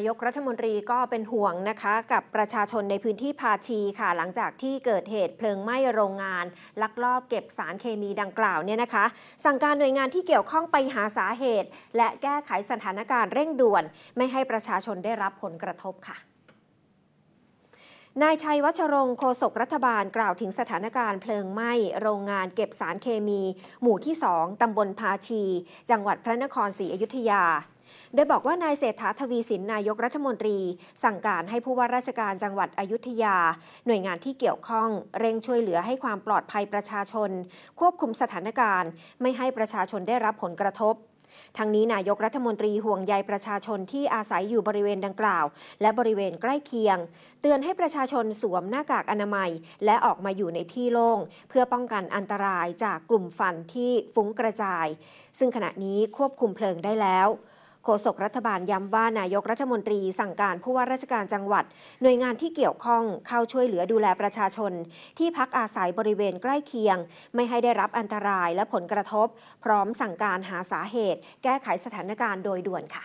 ายกรัฐมนตรีก็เป็นห่วง นะคะกับประชาชนในพื้นที่พาชีค่ะ หลังจากที่เกิดเหตุเพลิงไหม้โรงงาน ลักลอบ เก็บสารเคมีดังกล่าวเนี่ยนะคะสั่งการหน่วยงานที่เกี่ยวข้องไปหาสาเหตุ และแก้ไขสถานการณ์เร่งด่วน ไม่ให้ประชาชนได้รับผลกระทบค่ะ นายชัยวัชรงโฆษกรัฐบาลกล่าวถึงสถานการณ์เพลิงไหม้โรงงานเก็บสารเคมี หมู่ที่2ตำบลพาชี จังหวัดพระนครศรีอยุธยาโดยบอกว่า นายเศรษฐาทวีสินนายกรัฐมนตรี สั่งการให้ผู้ว่าราชการจังหวัดอยุธยา หน่วยงานที่เกี่ยวข้องเร่งช่วยเหลือให้ความปลอดภัยประชาชน ควบคุมสถานการณ์ ไม่ให้ประชาชนได้รับผลกระทบ ทั้งนี้ นายกรัฐมนตรีห่วงใยประชาชนที่อาศัยอยู่บริเวณดังกล่าว และบริเวณใกล้เคียง เตือนให้ประชาชนสวมหน้ากากอนามัย และออกมาอยู่ในที่โล่ง เพื่อป้องกันอันตรายจากกลุ่มฟันที่ฟุ้งกระจาย ซึ่งขณะนี้ควบคุมเพลิงได้แล้วฆษกรัฐบาลย้ำว่า นายกรัฐมนตรีสั่งการผู้ว่าราชการจังหวัด หน่วยงานที่เกี่ยวข้องเข้าช่วยเหลือดูแลประชาชนที่พักอาศัยบริเวณใกล้เคียง ไม่ให้ได้รับอันตรายและผลกระทบ พร้อมสั่งการหาสาเหตุ แก้ไขสถานการณ์โดยด่วนค่ะ